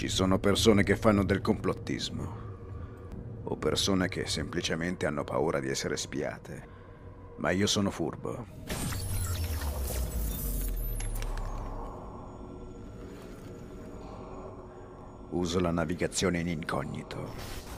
Ci sono persone che fanno del complottismo o persone che semplicemente hanno paura di essere spiate. Ma io sono furbo. Uso la navigazione in incognito.